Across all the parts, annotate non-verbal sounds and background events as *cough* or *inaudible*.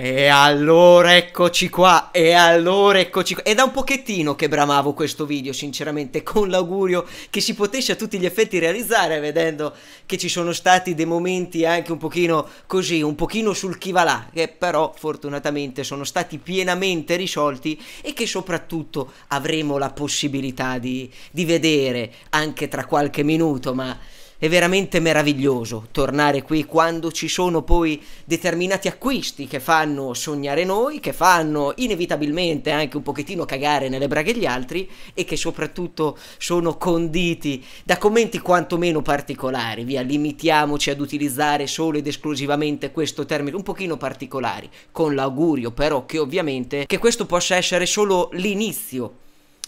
E allora eccoci qua, e allora eccoci qua. È da un pochettino che bramavo questo video, sinceramente, con l'augurio che si potesse a tutti gli effetti realizzare, vedendo che ci sono stati dei momenti anche un pochino così, un pochino sul chi va là, che però fortunatamente sono stati pienamente risolti e che soprattutto avremo la possibilità di, di vedere anche tra qualche minuto, ma è veramente meraviglioso tornare qui quando ci sono poi determinati acquisti che fanno sognare noi, che fanno inevitabilmente anche un pochettino cagare nelle braghe gli altri e che soprattutto sono conditi da commenti quantomeno particolari. Via, limitiamoci ad utilizzare solo ed esclusivamente questo termine, un pochino particolari, con l'augurio però che ovviamente che questo possa essere solo l'inizio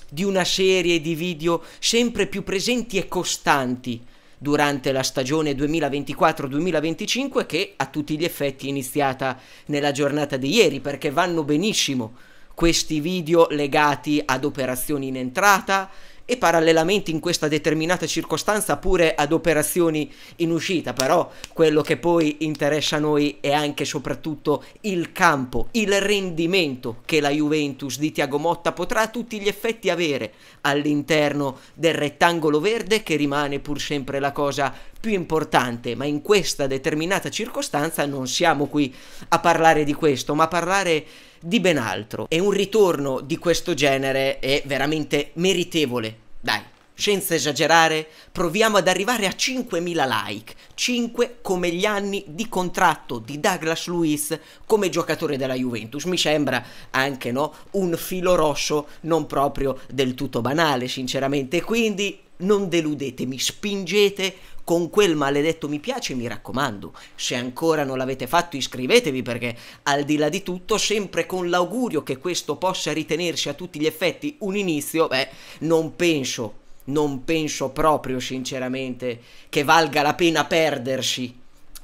di una serie di video sempre più presenti e costanti durante la stagione 2024-2025 che a tutti gli effetti è iniziata nella giornata di ieri perché vanno benissimo questi video legati ad operazioni in entrata, e parallelamente in questa determinata circostanza pure ad operazioni in uscita, però quello che poi interessa a noi è anche e soprattutto il campo, il rendimento che la Juventus di Tiago Motta potrà a tutti gli effetti avere all'interno del rettangolo verde che rimane pur sempre la cosa più importante, ma in questa determinata circostanza non siamo qui a parlare di questo, ma a parlare di ben altro. E un ritorno di questo genere è veramente meritevole. Dai, senza esagerare, proviamo ad arrivare a 5.000 like, 5 come gli anni di contratto di Douglas Luiz come giocatore della Juventus. Mi sembra anche no, un filo rosso non proprio del tutto banale, sinceramente. Quindi non deludetemi, spingete con quel maledetto mi piace, mi raccomando, se ancora non l'avete fatto iscrivetevi perché al di là di tutto, sempre con l'augurio che questo possa ritenersi a tutti gli effetti un inizio, beh, non penso, non penso proprio sinceramente che valga la pena perdersi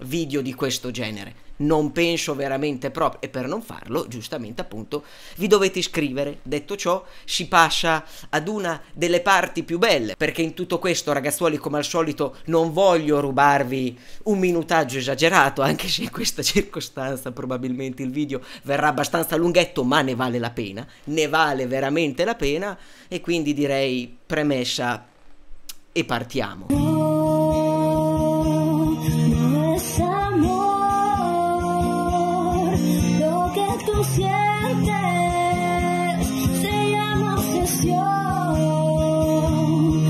video di questo genere non penso veramente proprio e per non farlo giustamente appunto vi dovete iscrivere detto ciò si passa ad una delle parti più belle perché in tutto questo ragazzuoli come al solito non voglio rubarvi un minutaggio esagerato anche se in questa circostanza probabilmente il video verrà abbastanza lunghetto ma ne vale la pena ne vale veramente la pena e quindi direi premessa e partiamo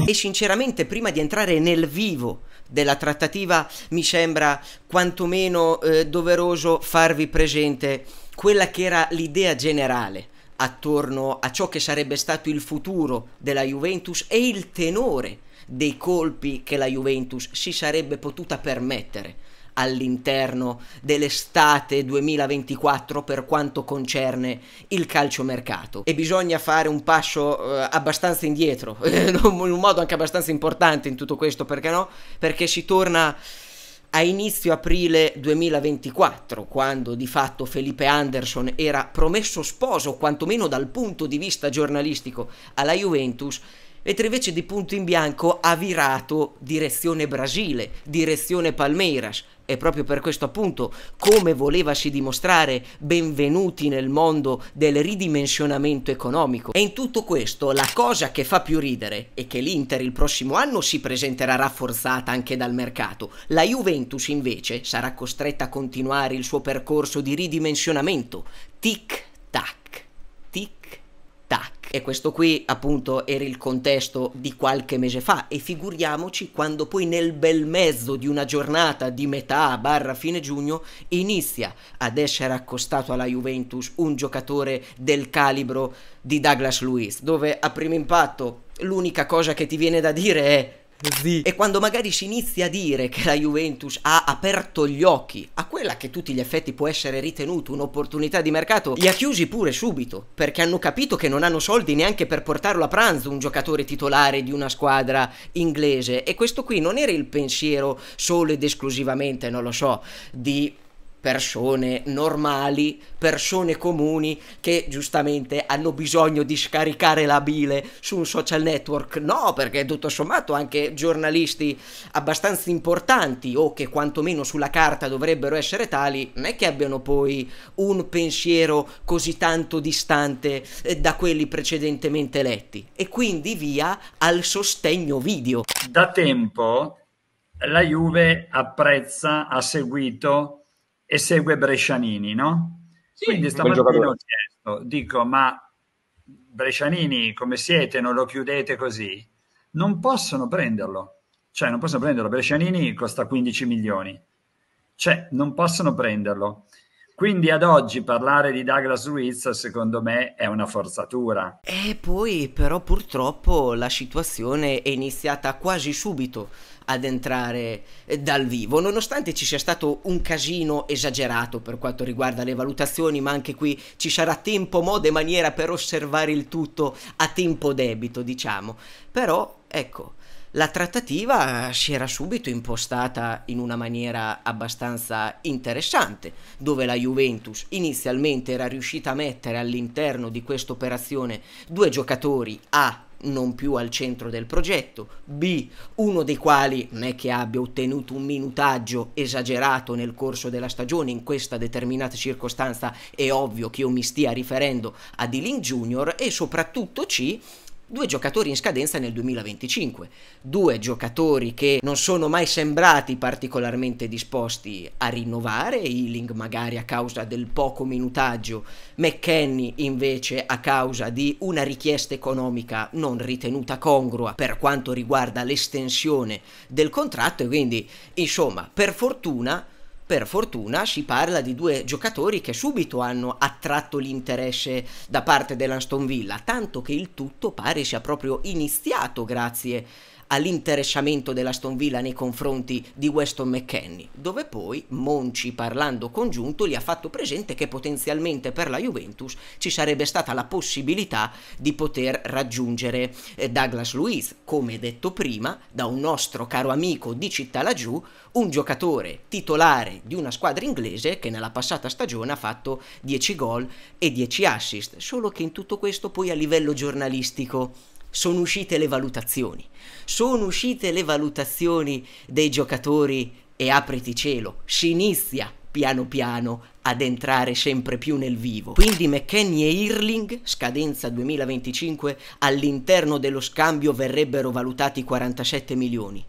E sinceramente, prima di entrare nel vivo della trattativa, mi sembra quantomeno eh, doveroso farvi presente quella che era l'idea generale attorno a ciò che sarebbe stato il futuro della Juventus e il tenore dei colpi che la Juventus si sarebbe potuta permettere all'interno dell'estate 2024 per quanto concerne il calciomercato e bisogna fare un passo eh, abbastanza indietro, *laughs* in un modo anche abbastanza importante in tutto questo, perché no? Perché si torna a inizio aprile 2024, quando di fatto Felipe Anderson era promesso sposo, quantomeno dal punto di vista giornalistico, alla Juventus, mentre invece di punto in bianco ha virato direzione Brasile, direzione Palmeiras, e proprio per questo appunto, come volevasi dimostrare, benvenuti nel mondo del ridimensionamento economico. E in tutto questo la cosa che fa più ridere è che l'Inter il prossimo anno si presenterà rafforzata anche dal mercato. La Juventus invece sarà costretta a continuare il suo percorso di ridimensionamento. Tic tac. E questo qui appunto era il contesto di qualche mese fa e figuriamoci quando poi nel bel mezzo di una giornata di metà barra fine giugno inizia ad essere accostato alla Juventus un giocatore del calibro di Douglas Luiz, dove a primo impatto l'unica cosa che ti viene da dire è così. E quando magari si inizia a dire che la Juventus ha aperto gli occhi a quella che tutti gli effetti può essere ritenuta un'opportunità di mercato, li ha chiusi pure subito, perché hanno capito che non hanno soldi neanche per portarlo a pranzo un giocatore titolare di una squadra inglese. E questo qui non era il pensiero solo ed esclusivamente, non lo so, di persone normali, persone comuni che giustamente hanno bisogno di scaricare la bile su un social network. No, perché tutto sommato anche giornalisti abbastanza importanti o che quantomeno sulla carta dovrebbero essere tali, non è che abbiano poi un pensiero così tanto distante eh, da quelli precedentemente letti. E quindi via al sostegno video. Da tempo la Juve apprezza, ha seguito e segue Brescianini, no? Sì, Quindi stamattina ho chiesto, dico, ma Brescianini come siete, non lo chiudete così? Non possono prenderlo, cioè non possono prenderlo, Brescianini costa 15 milioni, cioè non possono prenderlo. Quindi ad oggi parlare di Douglas Ruiz secondo me è una forzatura. E poi però purtroppo la situazione è iniziata quasi subito ad entrare eh, dal vivo, nonostante ci sia stato un casino esagerato per quanto riguarda le valutazioni, ma anche qui ci sarà tempo, modo e maniera per osservare il tutto a tempo debito, diciamo. Però, ecco, la trattativa si era subito impostata in una maniera abbastanza interessante, dove la Juventus inizialmente era riuscita a mettere all'interno di questa operazione due giocatori A non più al centro del progetto, B, uno dei quali non è che abbia ottenuto un minutaggio esagerato nel corso della stagione in questa determinata circostanza, è ovvio che io mi stia riferendo a D-Link Junior e soprattutto C, due giocatori in scadenza nel 2025, due giocatori che non sono mai sembrati particolarmente disposti a rinnovare, Ealing magari a causa del poco minutaggio, McKenny invece a causa di una richiesta economica non ritenuta congrua per quanto riguarda l'estensione del contratto e quindi insomma per fortuna per fortuna si parla di due giocatori che subito hanno attratto l'interesse da parte dell'Aston Villa, tanto che il tutto pare sia proprio iniziato grazie a all'interessamento dell'Aston Villa nei confronti di Weston McKennie, dove poi Monci parlando congiunto, gli ha fatto presente che potenzialmente per la Juventus ci sarebbe stata la possibilità di poter raggiungere eh, Douglas Luiz, come detto prima, da un nostro caro amico di città laggiù, un giocatore titolare di una squadra inglese che nella passata stagione ha fatto 10 gol e 10 assist, solo che in tutto questo poi a livello giornalistico sono uscite le valutazioni. Sono uscite le valutazioni dei giocatori e apriti cielo, si inizia piano piano ad entrare sempre più nel vivo. Quindi McKenny e Irling, scadenza 2025, all'interno dello scambio verrebbero valutati 47 milioni.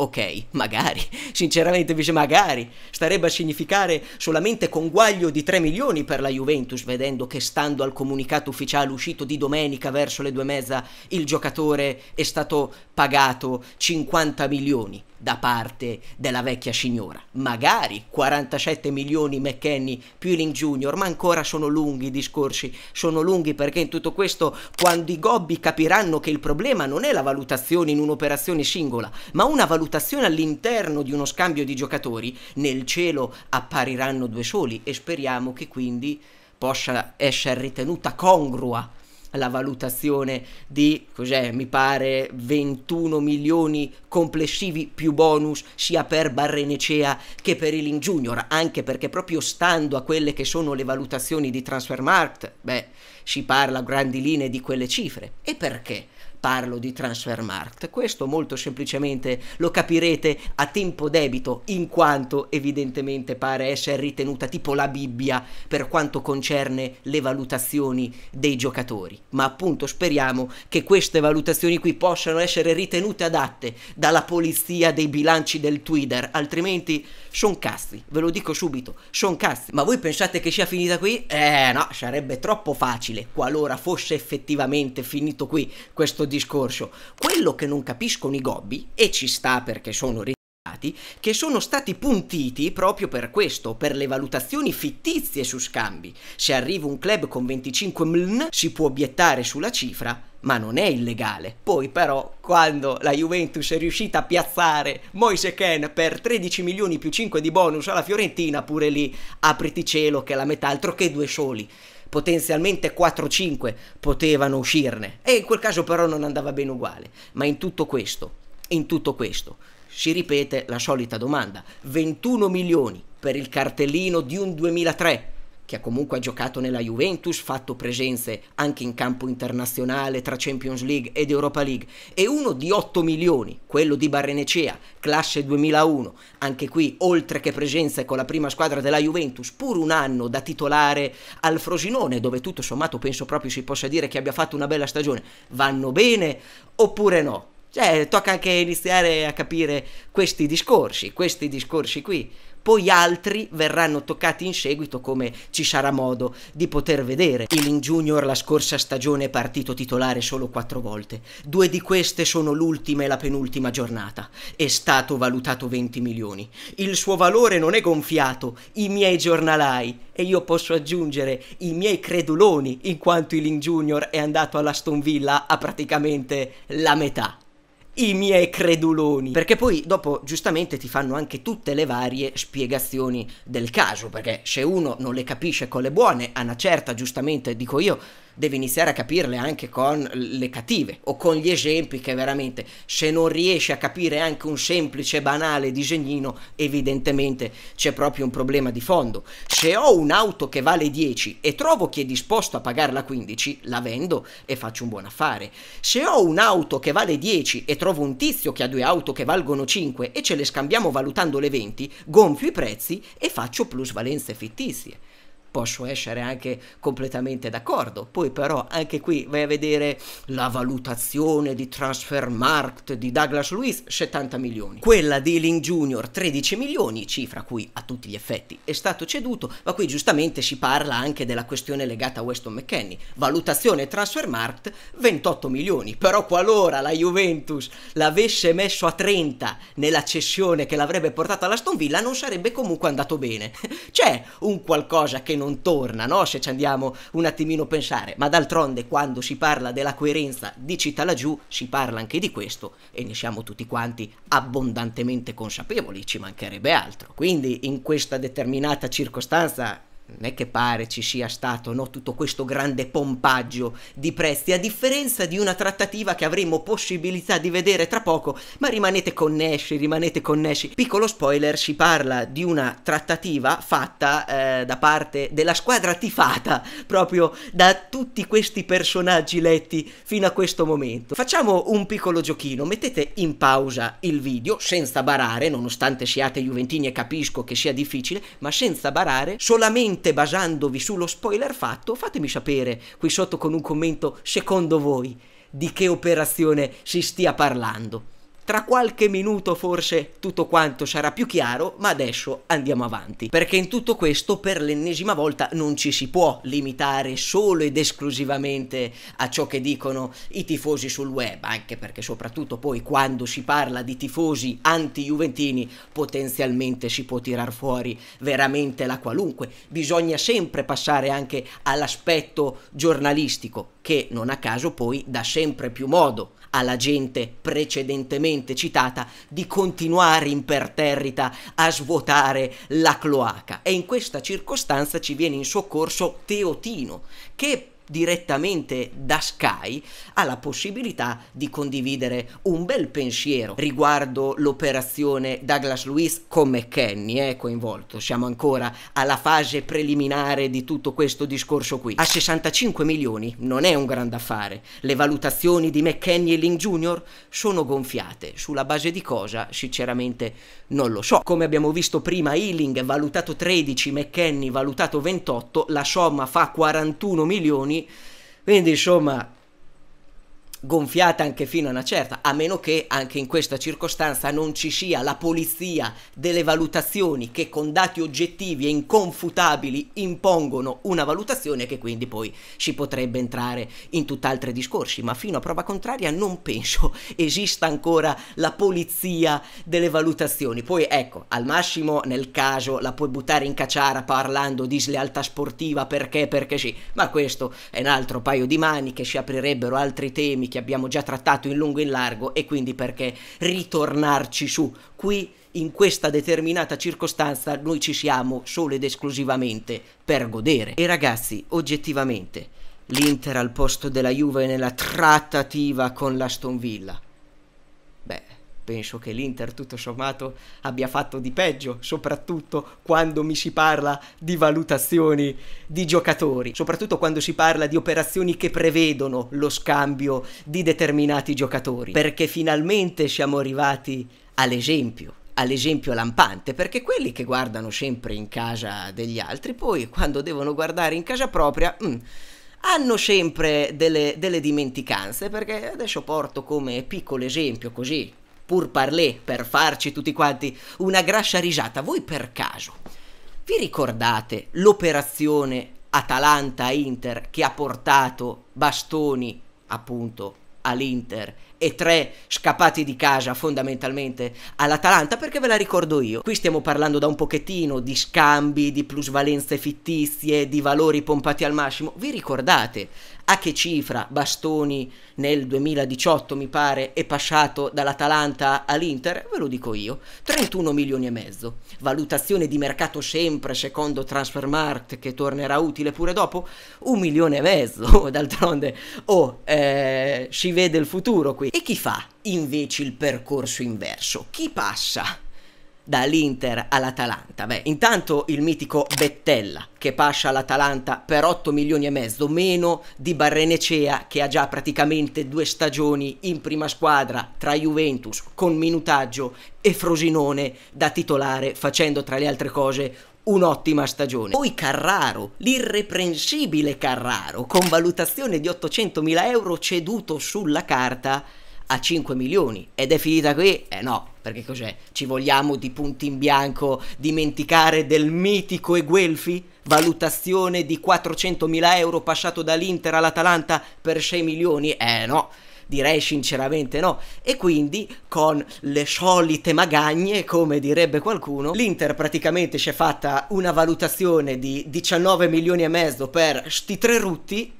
Ok, magari, sinceramente dice magari, starebbe a significare solamente conguaglio di 3 milioni per la Juventus, vedendo che stando al comunicato ufficiale uscito di domenica verso le due e mezza, il giocatore è stato pagato 50 milioni da parte della vecchia signora. Magari 47 milioni McKenny più Link Junior, ma ancora sono lunghi i discorsi, sono lunghi perché in tutto questo quando i gobbi capiranno che il problema non è la valutazione in un'operazione singola, ma una valutazione all'interno di uno scambio di giocatori, nel cielo appariranno due soli e speriamo che quindi possa essere ritenuta congrua la valutazione di, cos'è, mi pare 21 milioni complessivi più bonus sia per Barrenecea che per il Link Junior, anche perché proprio stando a quelle che sono le valutazioni di Transfermarkt, beh, si parla a grandi linee di quelle cifre. E perché? parlo di Transfermarkt. Questo molto semplicemente lo capirete a tempo debito in quanto evidentemente pare essere ritenuta tipo la Bibbia per quanto concerne le valutazioni dei giocatori. Ma appunto speriamo che queste valutazioni qui possano essere ritenute adatte dalla polizia dei bilanci del Twitter, altrimenti son cazzi, ve lo dico subito, son cazzi. Ma voi pensate che sia finita qui? Eh no, sarebbe troppo facile qualora fosse effettivamente finito qui questo discorso. Quello che non capiscono i gobbi, e ci sta perché sono ritirati, che sono stati puntiti proprio per questo, per le valutazioni fittizie su scambi. Se arriva un club con 25 mln si può obiettare sulla cifra, ma non è illegale. Poi però, quando la Juventus è riuscita a piazzare Moise Ken per 13 milioni più 5 di bonus alla Fiorentina, pure lì apriti cielo che la metà altro che due soli potenzialmente 4-5 potevano uscirne e in quel caso però non andava bene uguale. Ma in tutto questo, in tutto questo, si ripete la solita domanda, 21 milioni per il cartellino di un 2003 che comunque ha giocato nella Juventus, fatto presenze anche in campo internazionale tra Champions League ed Europa League, e uno di 8 milioni, quello di Barrenecea, classe 2001, anche qui oltre che presenze con la prima squadra della Juventus, pur un anno da titolare al Frosinone, dove tutto sommato penso proprio si possa dire che abbia fatto una bella stagione, vanno bene oppure no? Cioè, tocca anche iniziare a capire questi discorsi, questi discorsi qui poi altri verranno toccati in seguito come ci sarà modo di poter vedere. Ealing Junior la scorsa stagione è partito titolare solo quattro volte, due di queste sono l'ultima e la penultima giornata, è stato valutato 20 milioni, il suo valore non è gonfiato, i miei giornalai e io posso aggiungere i miei creduloni in quanto Ealing Junior è andato alla Stonvilla a praticamente la metà i miei creduloni. Perché poi dopo giustamente ti fanno anche tutte le varie spiegazioni del caso, perché se uno non le capisce con le buone, a una certa giustamente dico io devi iniziare a capirle anche con le cattive o con gli esempi che veramente se non riesci a capire anche un semplice banale disegnino evidentemente c'è proprio un problema di fondo se ho un'auto che vale 10 e trovo chi è disposto a pagarla 15 la vendo e faccio un buon affare se ho un'auto che vale 10 e trovo un tizio che ha due auto che valgono 5 e ce le scambiamo valutando le 20 gonfio i prezzi e faccio plusvalenze fittizie posso essere anche completamente d'accordo. Poi però anche qui vai a vedere la valutazione di Transfermarkt di Douglas Lewis 70 milioni. Quella di Lin Junior 13 milioni, cifra cui a tutti gli effetti è stato ceduto, ma qui giustamente si parla anche della questione legata a Weston McKenney. Valutazione Transfermarkt 28 milioni, però qualora la Juventus l'avesse messo a 30 nella cessione che l'avrebbe portata alla Stonvilla non sarebbe comunque andato bene. *laughs* C'è un qualcosa che non torna, no? Se ci andiamo un attimino a pensare, ma d'altronde quando si parla della coerenza di città laggiù si parla anche di questo e ne siamo tutti quanti abbondantemente consapevoli, ci mancherebbe altro. Quindi in questa determinata circostanza non è che pare ci sia stato no, tutto questo grande pompaggio di prezzi, a differenza di una trattativa che avremo possibilità di vedere tra poco, ma rimanete connessi, rimanete connessi. Piccolo spoiler, si parla di una trattativa fatta eh, da parte della squadra tifata, proprio da tutti questi personaggi letti fino a questo momento. Facciamo un piccolo giochino, mettete in pausa il video, senza barare, nonostante siate juventini e capisco che sia difficile, ma senza barare, solamente solamente basandovi sullo spoiler fatto, fatemi sapere qui sotto con un commento secondo voi di che operazione si stia parlando. Tra qualche minuto forse tutto quanto sarà più chiaro, ma adesso andiamo avanti. Perché in tutto questo per l'ennesima volta non ci si può limitare solo ed esclusivamente a ciò che dicono i tifosi sul web, anche perché soprattutto poi quando si parla di tifosi anti-juventini potenzialmente si può tirar fuori veramente la qualunque. Bisogna sempre passare anche all'aspetto giornalistico che non a caso poi dà sempre più modo alla gente precedentemente citata di continuare imperterrita a svuotare la cloaca. E in questa circostanza ci viene in soccorso Teotino, che direttamente da Sky ha la possibilità di condividere un bel pensiero riguardo l'operazione Douglas Lewis con McKenny eh, coinvolto. Siamo ancora alla fase preliminare di tutto questo discorso qui. A 65 milioni non è un grande affare. Le valutazioni di McKenny e Link Jr. sono gonfiate. Sulla base di cosa? Sinceramente non lo so. Come abbiamo visto prima, Ealing valutato 13, McKenny valutato 28, la somma fa 41 milioni quindi, insomma, gonfiata anche fino a una certa, a meno che anche in questa circostanza non ci sia la polizia delle valutazioni che con dati oggettivi e inconfutabili impongono una valutazione che quindi poi si potrebbe entrare in tutt'altri discorsi, ma fino a prova contraria non penso *laughs* esista ancora la polizia delle valutazioni. Poi ecco, al massimo nel caso la puoi buttare in cacciara parlando di slealtà sportiva perché perché sì, ma questo è un altro paio di mani che si aprirebbero altri temi che abbiamo già trattato in lungo e in largo e quindi perché ritornarci su qui in questa determinata circostanza noi ci siamo solo ed esclusivamente per godere. E ragazzi, oggettivamente, l'Inter al posto della Juve nella trattativa con l'Aston Villa penso che l'Inter tutto sommato abbia fatto di peggio, soprattutto quando mi si parla di valutazioni di giocatori, soprattutto quando si parla di operazioni che prevedono lo scambio di determinati giocatori, perché finalmente siamo arrivati all'esempio all'esempio lampante, perché quelli che guardano sempre in casa degli altri, poi quando devono guardare in casa propria, mh, mm, hanno sempre delle, delle dimenticanze, perché adesso porto come piccolo esempio così pur parlé per farci tutti quanti una grascia risata, voi per caso vi ricordate l'operazione Atalanta-Inter che ha portato Bastoni appunto all'Inter e tre scappati di casa fondamentalmente all'Atalanta perché ve la ricordo io. Qui stiamo parlando da un pochettino di scambi, di plusvalenze fittizie, di valori pompati al massimo. Vi ricordate a che cifra Bastoni nel 2018 mi pare è passato dall'Atalanta all'Inter? Ve lo dico io, 31 milioni e mezzo. Valutazione di mercato sempre secondo Transfermarkt che tornerà utile pure dopo, un milione e mezzo *laughs* d'altronde. Oh, eh, si vede il futuro qui. E chi fa invece il percorso inverso? Chi passa dall'Inter all'Atalanta? Beh, intanto il mitico Bettella che pascia all'Atalanta per 8 milioni e mezzo, meno di Barrenecea che ha già praticamente due stagioni in prima squadra tra Juventus con minutaggio e Frosinone da titolare facendo tra le altre cose un'ottima stagione. Poi Carraro, l'irreprensibile Carraro, con valutazione di 800.000 euro ceduto sulla carta a 5 milioni ed è finita qui? Eh no, perché cos'è? Ci vogliamo di punti in bianco dimenticare del mitico e Guelfi? Valutazione di 400 mila euro passato dall'Inter all'Atalanta per 6 milioni? Eh no, direi sinceramente no. E quindi con le solite magagne, come direbbe qualcuno, l'Inter praticamente si è fatta una valutazione di 19 milioni e mezzo per sti tre rutti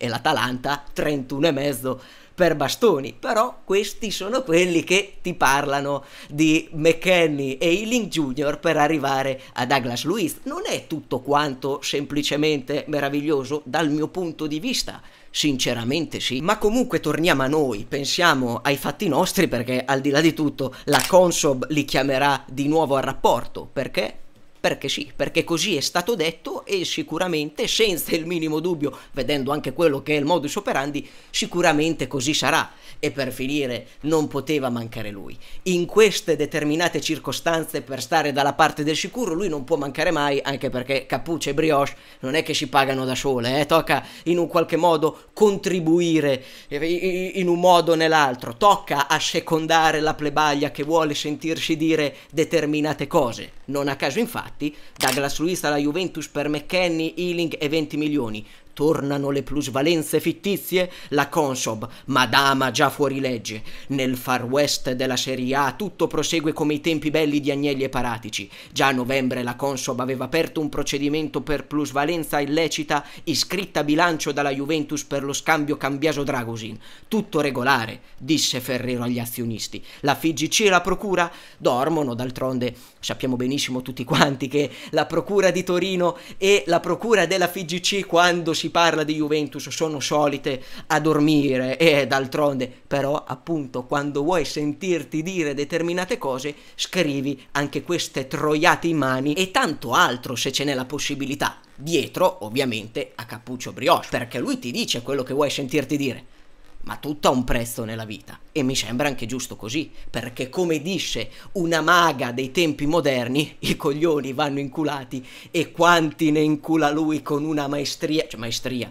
e l'Atalanta 31 e mezzo per bastoni, però questi sono quelli che ti parlano di McKenney e Ealing Jr. per arrivare a Douglas Lewis. Non è tutto quanto semplicemente meraviglioso dal mio punto di vista. Sinceramente sì, ma comunque torniamo a noi, pensiamo ai fatti nostri perché al di là di tutto la Consob li chiamerà di nuovo al rapporto, perché perché sì, perché così è stato detto e sicuramente, senza il minimo dubbio, vedendo anche quello che è il modus operandi, sicuramente così sarà. E per finire, non poteva mancare lui. In queste determinate circostanze, per stare dalla parte del sicuro, lui non può mancare mai, anche perché cappucce e brioche non è che si pagano da sole, eh? tocca in un qualche modo contribuire eh, in un modo o nell'altro, tocca assecondare la plebaglia che vuole sentirsi dire determinate cose. Non a caso infatti contratti, da Glass alla Juventus per McKenny, Ealing e 20 milioni, tornano le plusvalenze fittizie, la Consob, madama già fuori legge. Nel far west della Serie A tutto prosegue come i tempi belli di Agnelli e Paratici. Già a novembre la Consob aveva aperto un procedimento per plusvalenza illecita iscritta a bilancio dalla Juventus per lo scambio Cambiaso-Dragosin. Tutto regolare, disse Ferrero agli azionisti. La FIGC e la Procura dormono, d'altronde sappiamo benissimo tutti quanti che la Procura di Torino e la Procura della FIGC quando si si parla di Juventus sono solite a dormire e d'altronde, però appunto quando vuoi sentirti dire determinate cose scrivi anche queste troiate in mani e tanto altro se ce n'è la possibilità. Dietro ovviamente a Cappuccio Brioche, perché lui ti dice quello che vuoi sentirti dire ma tutto ha un prezzo nella vita. E mi sembra anche giusto così, perché come dice una maga dei tempi moderni, i coglioni vanno inculati e quanti ne incula lui con una maestria, cioè maestria.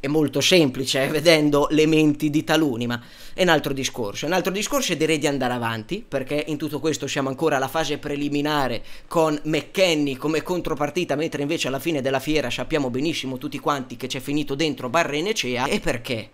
È molto semplice, eh, vedendo le menti di taluni, ma è un altro discorso. Un altro discorso e direi di andare avanti, perché in tutto questo siamo ancora alla fase preliminare con McKenny come contropartita, mentre invece alla fine della fiera sappiamo benissimo tutti quanti che c'è finito dentro Barrenecea. E perché?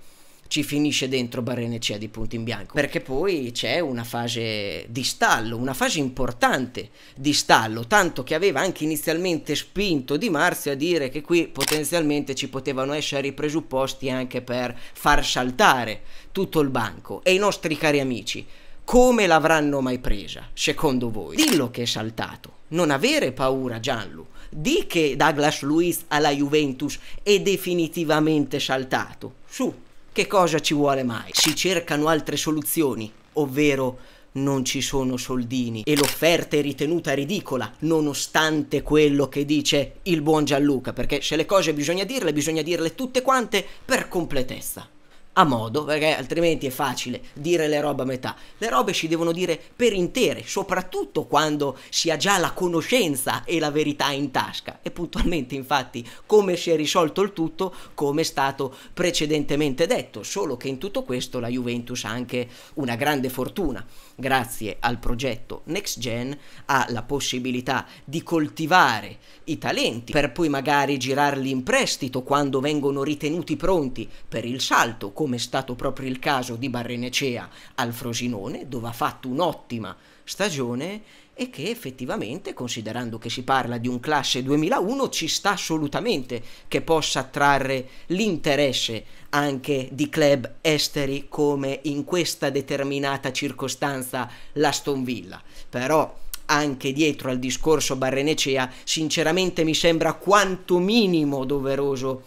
ci finisce dentro Barrenecea di punto in bianco, perché poi c'è una fase di stallo, una fase importante di stallo, tanto che aveva anche inizialmente spinto Di Marzio a dire che qui potenzialmente ci potevano essere i presupposti anche per far saltare tutto il banco e i nostri cari amici come l'avranno mai presa, secondo voi? Dillo che è saltato. Non avere paura, Gianlu. Di che Douglas Luiz alla Juventus è definitivamente saltato. Su, che cosa ci vuole mai? Si cercano altre soluzioni, ovvero non ci sono soldini e l'offerta è ritenuta ridicola nonostante quello che dice il buon Gianluca perché se le cose bisogna dirle bisogna dirle tutte quante per completezza a modo, perché altrimenti è facile dire le robe a metà. Le robe si devono dire per intere, soprattutto quando si ha già la conoscenza e la verità in tasca. E puntualmente, infatti, come si è risolto il tutto, come è stato precedentemente detto, solo che in tutto questo la Juventus ha anche una grande fortuna grazie al progetto Next Gen, ha la possibilità di coltivare i talenti per poi magari girarli in prestito quando vengono ritenuti pronti per il salto, come è stato proprio il caso di Barrenecea al Frosinone, dove ha fatto un'ottima stagione e che effettivamente, considerando che si parla di un classe 2001, ci sta assolutamente che possa attrarre l'interesse anche di club esteri come in questa determinata circostanza l'Aston Villa. Però anche dietro al discorso Barrenecea, sinceramente mi sembra quanto minimo doveroso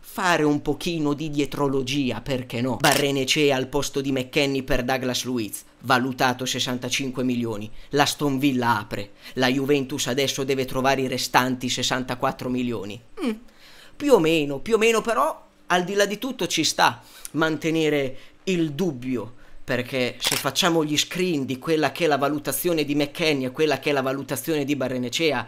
fare un pochino di dietrologia, perché no? Barrenecea al posto di McKenny per Douglas Luiz, valutato 65 milioni. La Stone Villa apre. La Juventus adesso deve trovare i restanti 64 milioni. Mm. Più o meno, più o meno però al di là di tutto ci sta mantenere il dubbio perché se facciamo gli screen di quella che è la valutazione di McKenny e quella che è la valutazione di Barrenecea,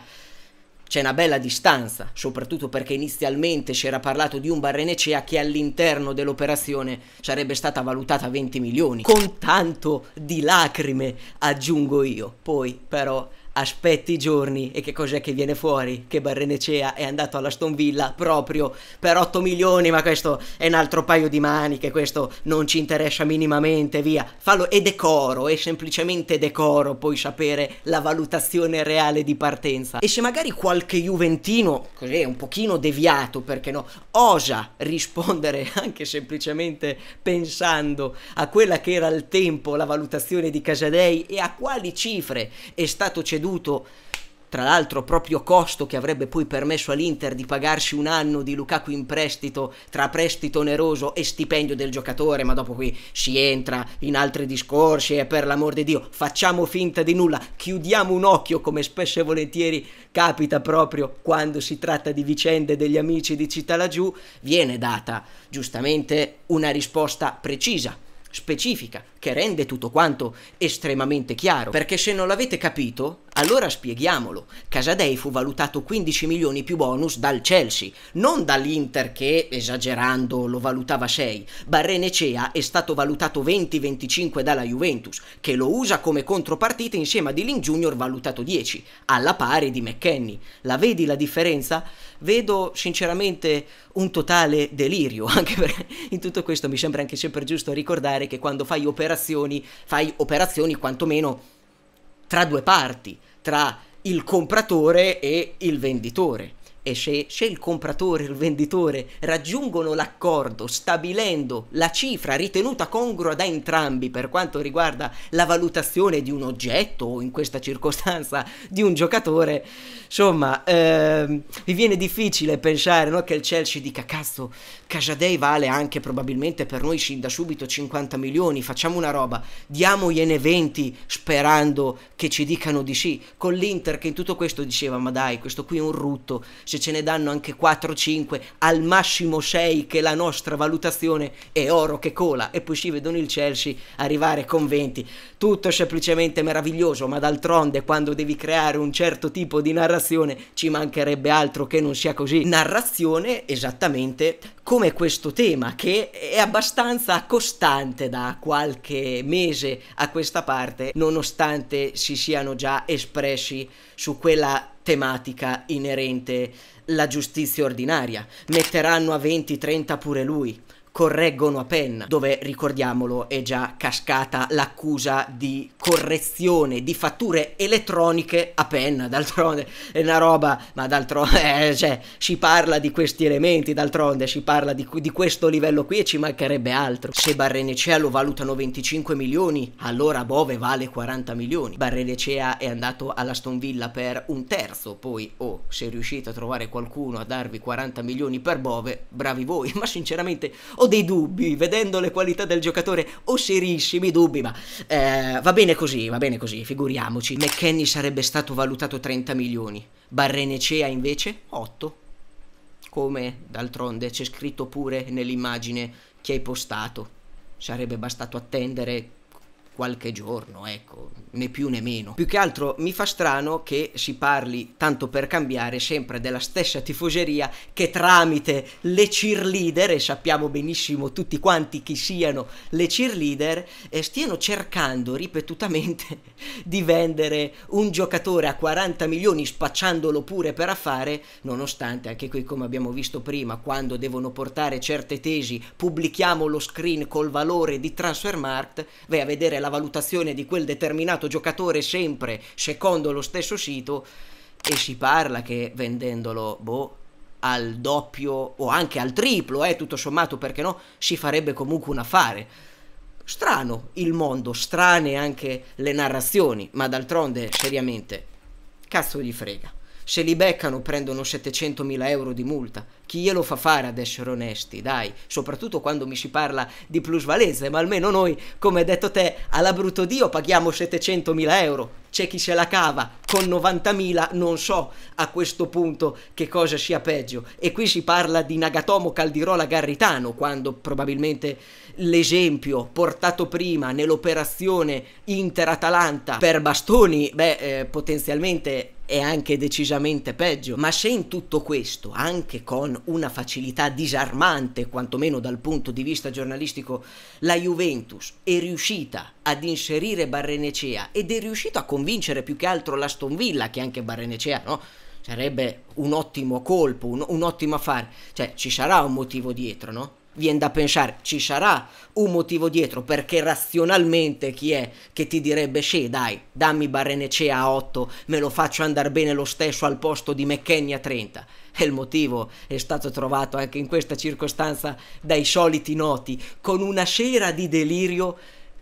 c'è una bella distanza, soprattutto perché inizialmente si era parlato di un Barrenecea che all'interno dell'operazione sarebbe stata valutata a 20 milioni, con tanto di lacrime aggiungo io. Poi però aspetti i giorni e che cos'è che viene fuori? Che Barrenecea è andato alla Stonvilla proprio per 8 milioni, ma questo è un altro paio di maniche, questo non ci interessa minimamente, via. Fallo è decoro, è semplicemente decoro poi sapere la valutazione reale di partenza. E se magari qualche Juventino, così un pochino deviato, perché no, osa rispondere *laughs* anche semplicemente pensando a quella che era al tempo, la valutazione di Casadei e a quali cifre è stato ceduto venduto, tra l'altro proprio costo che avrebbe poi permesso all'Inter di pagarsi un anno di Lukaku in prestito tra prestito oneroso e stipendio del giocatore, ma dopo qui si entra in altri discorsi e per l'amor di Dio facciamo finta di nulla, chiudiamo un occhio come spesso e volentieri capita proprio quando si tratta di vicende degli amici di Città laggiù, viene data giustamente una risposta precisa specifica che rende tutto quanto estremamente chiaro. Perché se non l'avete capito, allora spieghiamolo. Casadei fu valutato 15 milioni più bonus dal Chelsea, non dall'Inter che, esagerando, lo valutava 6. Barrenecea è stato valutato 20-25 dalla Juventus, che lo usa come contropartita insieme a Dilling Junior valutato 10, alla pari di McKenny. La vedi la differenza? Vedo sinceramente un totale delirio, *laughs* anche perché in tutto questo mi sembra anche sempre giusto ricordare spiegare che quando fai operazioni, fai operazioni quantomeno tra due parti, tra il compratore e il venditore e se, se, il compratore e il venditore raggiungono l'accordo stabilendo la cifra ritenuta congrua da entrambi per quanto riguarda la valutazione di un oggetto o in questa circostanza di un giocatore, insomma ehm, mi viene difficile pensare no, che il Chelsea dica cazzo Cajadei vale anche probabilmente per noi sin da subito 50 milioni, facciamo una roba, diamogliene 20 sperando che ci dicano di sì, con l'Inter che in tutto questo diceva ma dai questo qui è un rutto se ce ne danno anche 4-5, al massimo 6 che la nostra valutazione è oro che cola e poi ci vedono il Chelsea arrivare con 20. Tutto semplicemente meraviglioso, ma d'altronde quando devi creare un certo tipo di narrazione ci mancherebbe altro che non sia così. Narrazione esattamente come questo tema che è abbastanza costante da qualche mese a questa parte nonostante si siano già espressi su quella tematica inerente la giustizia ordinaria. Metteranno a 20-30 pure lui correggono a penna, dove ricordiamolo è già cascata l'accusa di correzione di fatture elettroniche a penna, d'altronde è una roba, ma d'altronde *laughs* eh, cioè, si parla di questi elementi, d'altronde si parla di, di, questo livello qui e ci mancherebbe altro. Se Barrenecea lo valutano 25 milioni, allora Bove vale 40 milioni. Barrenecea è andato alla Stonvilla per un terzo, poi oh, se riuscite a trovare qualcuno a darvi 40 milioni per Bove, bravi voi, *laughs* ma sinceramente ho dei dubbi vedendo le qualità del giocatore, ho serissimi dubbi, ma eh, va bene così, va bene così, figuriamoci. McKenny sarebbe stato valutato 30 milioni, Barrenecea invece 8. Come d'altronde c'è scritto pure nell'immagine che hai postato. Sarebbe bastato attendere qualche giorno, ecco, né più né meno. Più che altro mi fa strano che si parli, tanto per cambiare, sempre della stessa tifoseria che tramite le cheerleader, e sappiamo benissimo tutti quanti chi siano le cheerleader, eh, stiano cercando ripetutamente *laughs* di vendere un giocatore a 40 milioni spacciandolo pure per affare, nonostante anche qui come abbiamo visto prima, quando devono portare certe tesi, pubblichiamo lo screen col valore di transfer market, vai a vedere la valutazione di quel determinato mercato giocatore sempre secondo lo stesso sito e si parla che vendendolo, boh, al doppio o anche al triplo, eh, tutto sommato, perché no, si farebbe comunque un affare. Strano il mondo, strane anche le narrazioni, ma d'altronde, seriamente, cazzo gli frega. Se li beccano prendono 700.000 euro di multa. Chi glielo fa fare ad essere onesti, dai? Soprattutto quando mi si parla di plusvalenze, ma almeno noi, come hai detto te, alla brutto Dio paghiamo 700.000 euro. C'è chi se la cava con 90.000, non so a questo punto che cosa sia peggio. E qui si parla di Nagatomo Caldirola Garritano, quando probabilmente l'esempio portato prima nell'operazione Inter-Atalanta per bastoni, beh, eh, potenzialmente è anche decisamente peggio. Ma se in tutto questo, anche con una facilità disarmante, quantomeno dal punto di vista giornalistico, la Juventus è riuscita ad inserire Barrenecea ed è riuscita a convincere più che altro l'Aston Villa, che anche Barrenecea, no? Sarebbe un ottimo colpo, un, un ottimo affare. Cioè, ci sarà un motivo dietro, no? viene da pensare ci sarà un motivo dietro perché razionalmente chi è che ti direbbe sì dai dammi Barrenecea a 8 me lo faccio andare bene lo stesso al posto di McKenny a 30 e il motivo è stato trovato anche in questa circostanza dai soliti noti con una sera di delirio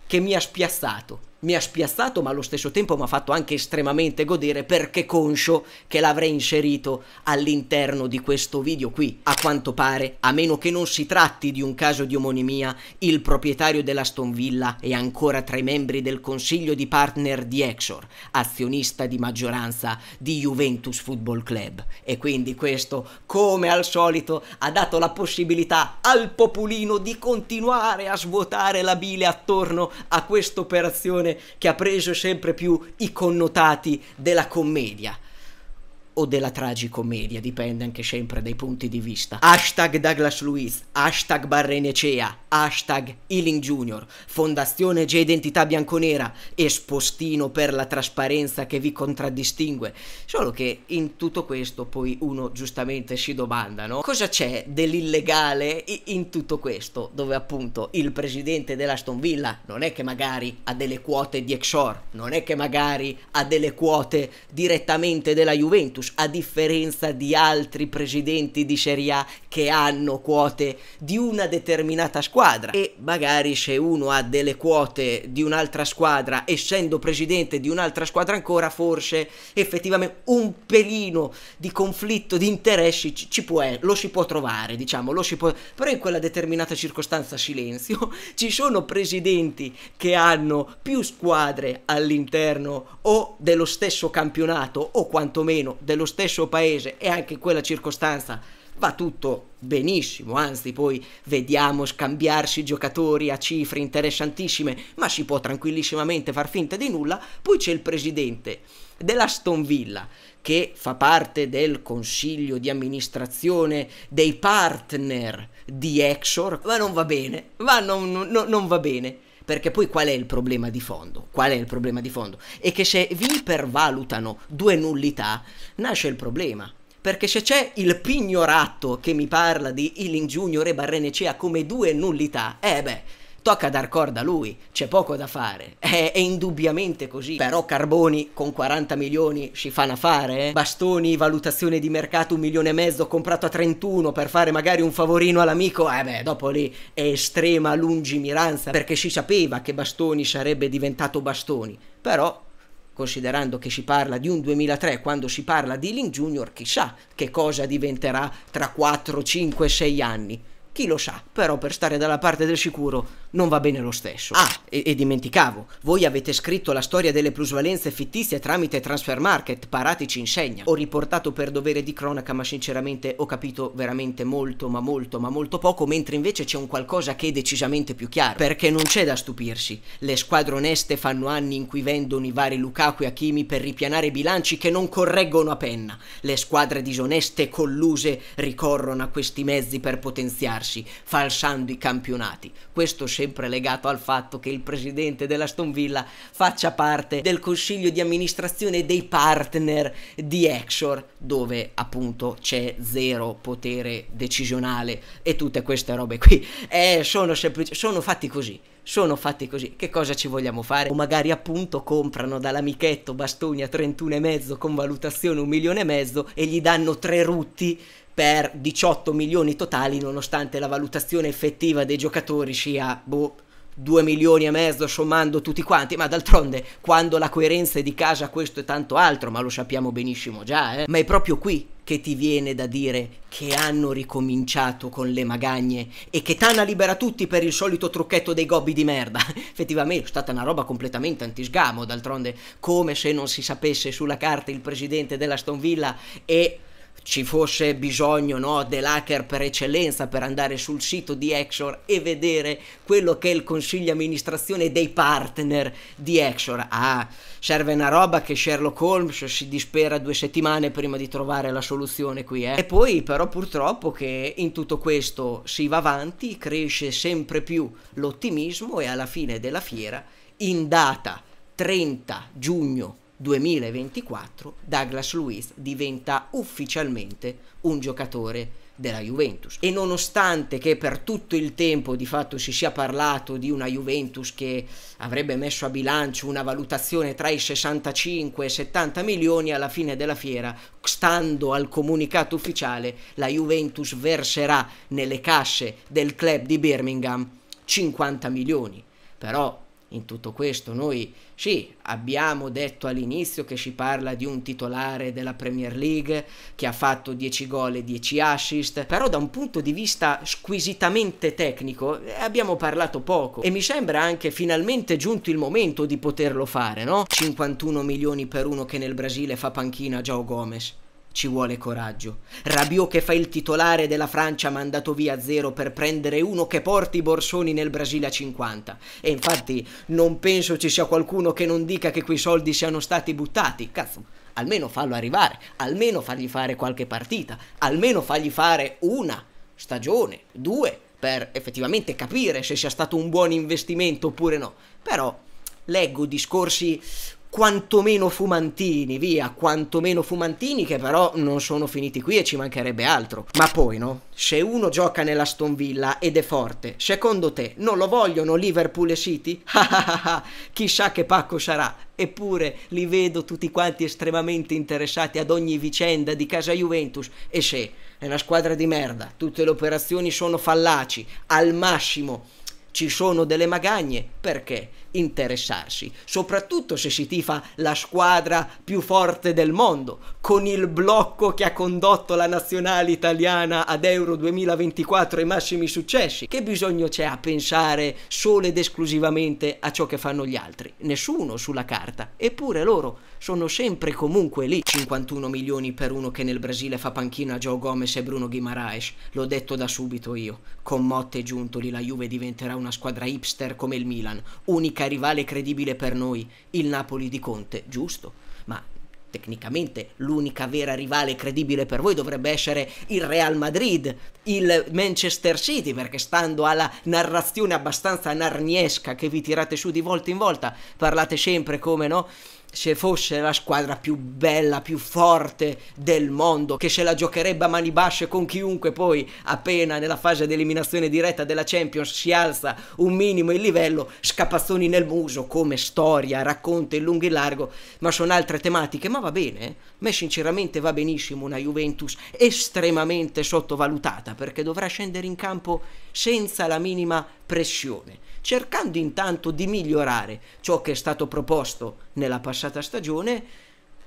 che mi ha spiazzato mi ha spiazzato ma allo stesso tempo mi ha fatto anche estremamente godere perché conscio che l'avrei inserito all'interno di questo video qui. A quanto pare, a meno che non si tratti di un caso di omonimia, il proprietario della Stonvilla è ancora tra i membri del consiglio di partner di Exor, azionista di maggioranza di Juventus Football Club. E quindi questo, come al solito, ha dato la possibilità al popolino di continuare a svuotare la bile attorno a questa operazione che ha preso sempre più i connotati della commedia o della tragicommedia, dipende anche sempre dai punti di vista. Hashtag Douglas Luiz, hashtag Barrenecea, hashtag Healing Junior, Fondazione G Identità Bianconera e spostino per la trasparenza che vi contraddistingue. Solo che in tutto questo poi uno giustamente si domanda, no? Cosa c'è dell'illegale in tutto questo? Dove appunto il presidente dell'Aston Villa non è che magari ha delle quote di Exor, non è che magari ha delle quote direttamente della Juventus, Bush, a differenza di altri presidenti di Serie A che hanno quote di una determinata squadra. E magari se uno ha delle quote di un'altra squadra, essendo presidente di un'altra squadra ancora, forse effettivamente un pelino di conflitto di interessi ci, ci può, eh, lo si può trovare, diciamo, lo si può... Però in quella determinata circostanza silenzio, *laughs* ci sono presidenti che hanno più squadre all'interno o dello stesso campionato o quantomeno dello stesso paese e anche in quella circostanza va tutto benissimo, anzi poi vediamo scambiarsi giocatori a cifre interessantissime, ma si può tranquillissimamente far finta di nulla. Poi c'è il presidente della Stonvilla che fa parte del consiglio di amministrazione dei partner di Exor, ma non va bene, ma non, non, non va bene perché poi qual è il problema di fondo? Qual è il problema di fondo? E che se vi ipervalutano due nullità, nasce il problema. Perché se c'è il pignoratto che mi parla di Ealing Junior e Barrene Cea come due nullità, eh beh, tocca dar corda a lui, c'è poco da fare. È, è, indubbiamente così. Però Carboni con 40 milioni ci fanno fare? Eh? Bastoni, valutazione di mercato un milione e mezzo comprato a 31 per fare magari un favorino all'amico, eh beh, dopo lì è estrema lungimiranza perché si sapeva che Bastoni sarebbe diventato Bastoni. Però considerando che si parla di un 2003 quando si parla di Link Junior, chissà che cosa diventerà tra 4, 5, 6 anni. Chi lo sa, però per stare dalla parte del sicuro non va bene lo stesso. Ah, e, e dimenticavo, voi avete scritto la storia delle plusvalenze fittizie tramite transfer market, paratici insegna. Ho riportato per dovere di cronaca, ma sinceramente ho capito veramente molto, ma molto, ma molto poco, mentre invece c'è un qualcosa che è decisamente più chiaro. Perché non c'è da stupirsi, le squadre oneste fanno anni in cui vendono i vari Lukaku e Hakimi per ripianare bilanci che non correggono a penna. Le squadre disoneste e colluse ricorrono a questi mezzi per potenziarsi ritirarsi falsando i campionati. Questo sempre legato al fatto che il presidente della Stonvilla faccia parte del consiglio di amministrazione dei partner di Exor, dove appunto c'è zero potere decisionale e tutte queste robe qui. Eh, sono, semplici, sono fatti così sono fatti così. Che cosa ci vogliamo fare? O magari appunto comprano dall'amichetto bastoni a 31,5 con valutazione un milione e mezzo e gli danno tre rutti per 18 milioni totali nonostante la valutazione effettiva dei giocatori sia boh, 2 milioni e mezzo sommando tutti quanti, ma d'altronde quando la coerenza è di casa questo è tanto altro, ma lo sappiamo benissimo già, eh? ma è proprio qui che ti viene da dire che hanno ricominciato con le magagne e che Tana libera tutti per il solito trucchetto dei gobbi di merda. *laughs* Effettivamente è stata una roba completamente antisgamo, d'altronde come se non si sapesse sulla carta il presidente della Stonvilla e ci fosse bisogno no, dell'hacker per eccellenza per andare sul sito di Exor e vedere quello che è il consiglio di amministrazione dei partner di Exor. Ah, serve una roba che Sherlock Holmes si dispera due settimane prima di trovare la soluzione qui. Eh. E poi però purtroppo che in tutto questo si va avanti, cresce sempre più l'ottimismo e alla fine della fiera, in data 30 giugno 2024 Douglas Luiz diventa ufficialmente un giocatore della Juventus. E nonostante che per tutto il tempo di fatto si sia parlato di una Juventus che avrebbe messo a bilancio una valutazione tra i 65 e i 70 milioni, alla fine della fiera, stando al comunicato ufficiale, la Juventus verserà nelle casse del club di Birmingham 50 milioni. Però in tutto questo noi sì, abbiamo detto all'inizio che si parla di un titolare della Premier League che ha fatto 10 gol e 10 assist, però da un punto di vista squisitamente tecnico eh, abbiamo parlato poco e mi sembra anche finalmente giunto il momento di poterlo fare, no? 51 milioni per uno che nel Brasile fa panchina a Joe Gomez. Ci vuole coraggio. Rabiot che fa il titolare della Francia mandato via zero per prendere uno che porti i Borsoni nel Brasile a 50. E infatti non penso ci sia qualcuno che non dica che quei soldi siano stati buttati. Cazzo, almeno fallo arrivare, almeno fargli fare qualche partita, almeno fargli fare una stagione, due, per effettivamente capire se sia stato un buon investimento oppure no. Però leggo discorsi quantomeno fumantini, via, quantomeno fumantini che però non sono finiti qui e ci mancherebbe altro. Ma poi no? Se uno gioca nella Stonvilla ed è forte, secondo te non lo vogliono Liverpool e City? *laughs* Ah, ah, ah, Chissà che pacco sarà. Eppure li vedo tutti quanti estremamente interessati ad ogni vicenda di casa Juventus e se è una squadra di merda, tutte le operazioni sono fallaci, al massimo ci sono delle magagne, perché? interessarsi, soprattutto se si tifa la squadra più forte del mondo, con il blocco che ha condotto la nazionale italiana ad Euro 2024 ai massimi successi. Che bisogno c'è a pensare solo ed esclusivamente a ciò che fanno gli altri? Nessuno sulla carta, eppure loro sono sempre comunque lì. 51 milioni per uno che nel Brasile fa panchina a Joe Gomez e Bruno Guimaraes, l'ho detto da subito io. Con Motte e Giuntoli la Juve diventerà una squadra hipster come il Milan, unica rivale credibile per noi, il Napoli di Conte, giusto? tecnicamente l'unica vera rivale credibile per voi dovrebbe essere il Real Madrid, il Manchester City, perché stando alla narrazione abbastanza narniesca che vi tirate su di volta in volta, parlate sempre come no se fosse la squadra più bella, più forte del mondo, che se la giocherebbe a mani basse con chiunque poi appena nella fase di eliminazione diretta della Champions si alza un minimo il livello, scapazzoni nel muso come storia, racconto in lungo e largo, ma sono altre tematiche, ma va bene, eh. a me sinceramente va benissimo una Juventus estremamente sottovalutata perché dovrà scendere in campo senza la minima pressione cercando intanto di migliorare ciò che è stato proposto nella passata stagione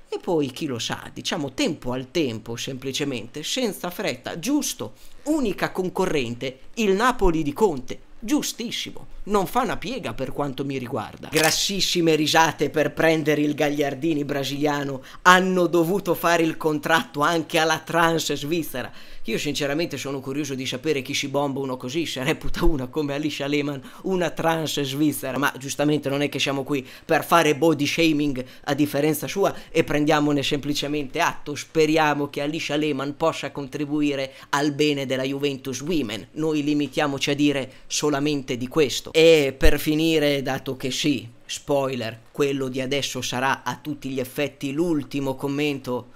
e poi chi lo sa, diciamo tempo al tempo semplicemente, senza fretta, giusto, unica concorrente, il Napoli di Conte, giustissimo non fa una piega per quanto mi riguarda. Grassissime risate per prendere il Gagliardini brasiliano hanno dovuto fare il contratto anche alla trans svizzera. Io sinceramente sono curioso di sapere chi si bomba uno così, se reputa una come Alicia Lehman una trans svizzera, ma giustamente non è che siamo qui per fare body shaming a differenza sua e prendiamone semplicemente atto. Speriamo che Alicia Lehman possa contribuire al bene della Juventus Women. Noi limitiamoci a dire solamente di questo. E per finire, dato che sì, spoiler, quello di adesso sarà a tutti gli effetti l'ultimo commento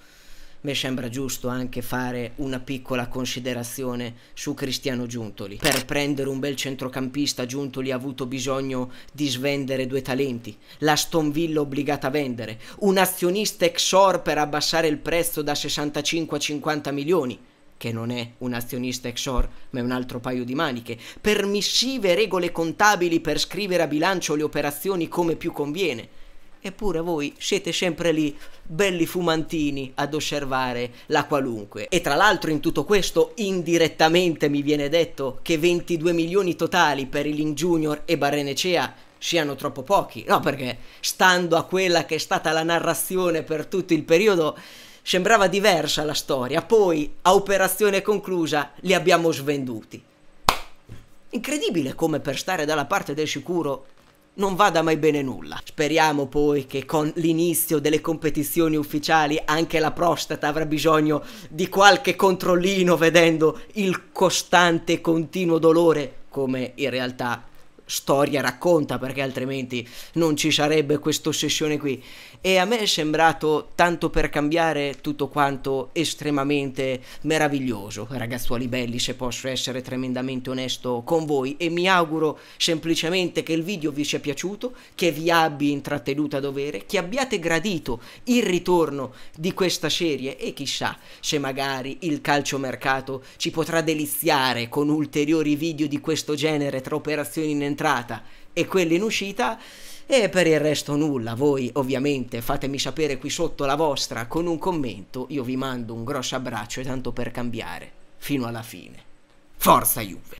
mi sembra giusto anche fare una piccola considerazione su Cristiano Giuntoli. Per prendere un bel centrocampista Giuntoli ha avuto bisogno di svendere due talenti, la Stonvilla obbligata a vendere, un azionista Exor per abbassare il prezzo da 65 a 50 milioni, che non è un azionista exor, ma è un altro paio di maniche, permissive regole contabili per scrivere a bilancio le operazioni come più conviene. Eppure voi siete sempre lì, belli fumantini, ad osservare la qualunque. E tra l'altro in tutto questo, indirettamente mi viene detto che 22 milioni totali per il Link Junior e Barrenecea siano troppo pochi. No, perché stando a quella che è stata la narrazione per tutto il periodo sembrava diversa la storia, poi a operazione conclusa li abbiamo svenduti. Incredibile come per stare dalla parte del sicuro non vada mai bene nulla. Speriamo poi che con l'inizio delle competizioni ufficiali anche la prostata avrà bisogno di qualche controllino vedendo il costante e continuo dolore come in realtà storia racconta, perché altrimenti non ci sarebbe questa ossessione qui. E a me è sembrato, tanto per cambiare, tutto quanto estremamente meraviglioso, ragazzuoli belli, se posso essere tremendamente onesto con voi. E mi auguro semplicemente che il video vi sia piaciuto, che vi abbia intrattenuto a dovere, che abbiate gradito il ritorno di questa serie e chissà se magari il calciomercato ci potrà deliziare con ulteriori video di questo genere tra operazioni in entrata e quelli in uscita. E per il resto nulla, voi ovviamente fatemi sapere qui sotto la vostra con un commento, io vi mando un grosso abbraccio e tanto per cambiare, fino alla fine. Forza Juve!